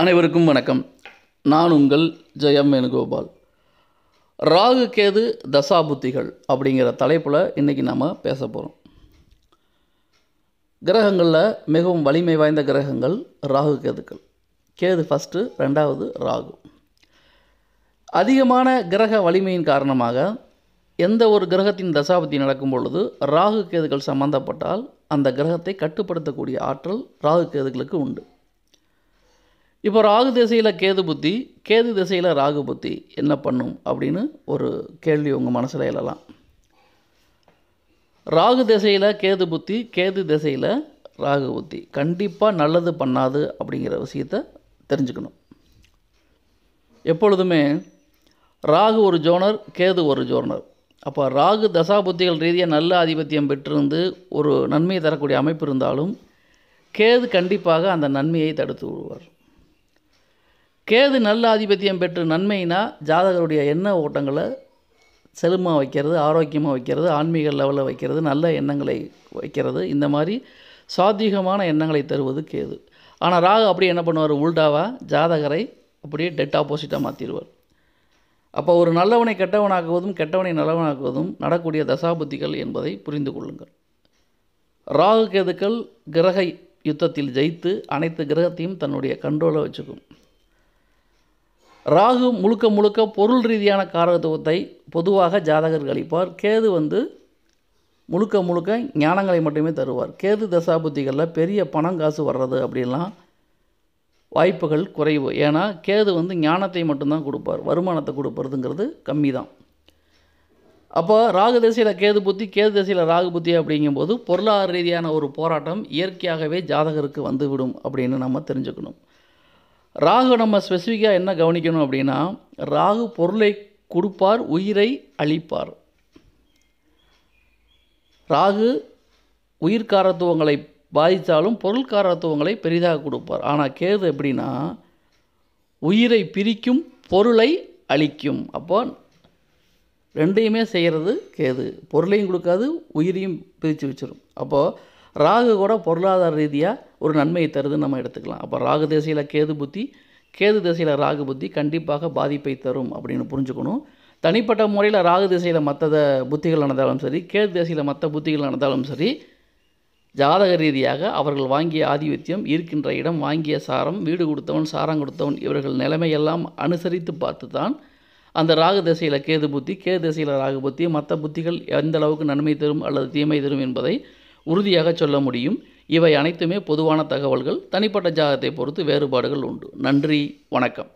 அனைவருக்கும் வணக்கம் நான் உங்கள் ஜெயம் வேணுகோபால் ராகு கேது தசாபுத்திகள் அப்படிங்கிற தலைப்பில் இன்றைக்கி நாம் பேச போகிறோம் கிரகங்களில் மிகவும் வலிமை வாய்ந்த கிரகங்கள் ராகு கேதுக்கள் கேது ஃபஸ்ட்டு ரெண்டாவது ராகு அதிகமான கிரக வலிமையின் காரணமாக எந்த ஒரு கிரகத்தின் தசாபுத்தி நடக்கும் பொழுது ராகு கேதுகள் சம்பந்தப்பட்டால் அந்த கிரகத்தை கட்டுப்படுத்தக்கூடிய ஆற்றல் ராகு கேதுகளுக்கு உண்டு இப்போ ராகு திசையில் கேது புத்தி கேது திசையில் ராகு புத்தி என்ன பண்ணும் அப்படின்னு ஒரு கேள்வி உங்கள் மனசில் எழலாம் ராகு திசையில் கேது புத்தி கேது திசையில் ராகு புத்தி கண்டிப்பாக நல்லது பண்ணாது அப்படிங்கிற விஷயத்தை தெரிஞ்சுக்கணும் எப்பொழுதுமே ராகு ஒரு ஜோனர் கேது ஒரு ஜோனர் அப்போ ராகு தசா புத்திகள் ரீதியாக நல்ல ஆதிபத்தியம் பெற்றிருந்து ஒரு நன்மையை தரக்கூடிய அமைப்பு இருந்தாலும் கேது கண்டிப்பாக அந்த நன்மையை தடுத்து விடுவார் கேது நல்ல ஆதிபத்தியம் பெற்று நன்மைனா ஜாதகருடைய எண்ண ஓட்டங்களை செழுமாக வைக்கிறது ஆரோக்கியமாக வைக்கிறது ஆன்மீக லெவலில் வைக்கிறது நல்ல எண்ணங்களை வைக்கிறது இந்த மாதிரி சாத்வீகமான எண்ணங்களை தருவது கேது ஆனால் ராகு அப்படியே என்ன பண்ணுவார் உல்டாவாக ஜாதகரை அப்படியே டெட் ஆப்போசிட்டாக மாற்றிடுவார் அப்போ ஒரு நல்லவனை கெட்டவனாக்குவதும் கெட்டவனை நல்லவனாக்குவதும் நடக்கூடிய தசாபுத்திகள் என்பதை புரிந்து கொள்ளுங்கள் ராகு கேதுக்கள் கிரக யுத்தத்தில் ஜெயித்து அனைத்து கிரகத்தையும் தன்னுடைய கண்ட்ரோலை வச்சுக்கும் ராகு முழுக்க முழுக்க பொருள் ரீதியான காரகத்துவத்தை பொதுவாக ஜாதகர் கழிப்பார் கேது வந்து முழுக்க முழுக்க ஞானங்களை மட்டுமே தருவார் கேது தசாபுத்திகளில் பெரிய பணம் காசு வர்றது அப்படின்லாம் வாய்ப்புகள் குறைவு ஏன்னா கேது வந்து ஞானத்தை மட்டும்தான் கொடுப்பார் வருமானத்தை கொடுப்பறதுங்கிறது கம்மி தான் அப்போ ராகு தசையில் கேது புத்தி கேது தசையில் ராகு புத்தி அப்படிங்கும்போது பொருளாதார ரீதியான ஒரு போராட்டம் இயற்கையாகவே ஜாதகருக்கு வந்துவிடும் அப்படின்னு நம்ம தெரிஞ்சுக்கணும் ராகு நம்ம ஸ்பெசிஃபிக்காக என்ன கவனிக்கணும் அப்படின்னா ராகு பொருளை கொடுப்பார் உயிரை அழிப்பார் ராகு உயிர்காரத்துவங்களை பாதித்தாலும் பொருள்காரத்துவங்களை பெரிதாக கொடுப்பார் ஆனால் கேது எப்படின்னா உயிரை பிரிக்கும் பொருளை அழிக்கும் அப்போ ரெண்டையுமே செய்கிறது கேது பொருளையும் கொடுக்காது உயிரையும் பிரித்து வச்சிடும் அப்போது ராகு கூட பொருளாதார ரீதியாக ஒரு நன்மையை தருதுன்னு நம்ம எடுத்துக்கலாம் அப்போ ராகு திசையில் கேது புத்தி கேது தேசியில் ராகு புத்தி கண்டிப்பாக பாதிப்பை தரும் அப்படின்னு புரிஞ்சுக்கணும் தனிப்பட்ட முறையில் ராகு திசையில் மற்ற புத்திகள் நடந்தாலும் சரி கேது தேசியில் மற்ற புத்திகள் நடந்தாலும் சரி ஜாதக ரீதியாக அவர்கள் வாங்கிய ஆதிபத்தியம் இருக்கின்ற இடம் வாங்கிய சாரம் வீடு கொடுத்தவன் சாரம் கொடுத்தவன் இவர்கள் நிலைமையெல்லாம் அனுசரித்து பார்த்து தான் அந்த ராகு திசையில் கேது புத்தி கேது திசையில் ராகு புத்தி மற்ற புத்திகள் எந்த அளவுக்கு நன்மை தரும் அல்லது தீமை தரும் என்பதை உறுதியாக சொல்ல முடியும் இவை அனைத்துமே பொதுவான தகவல்கள் தனிப்பட்ட ஜாதகத்தை பொறுத்து வேறுபாடுகள் உண்டு நன்றி வணக்கம்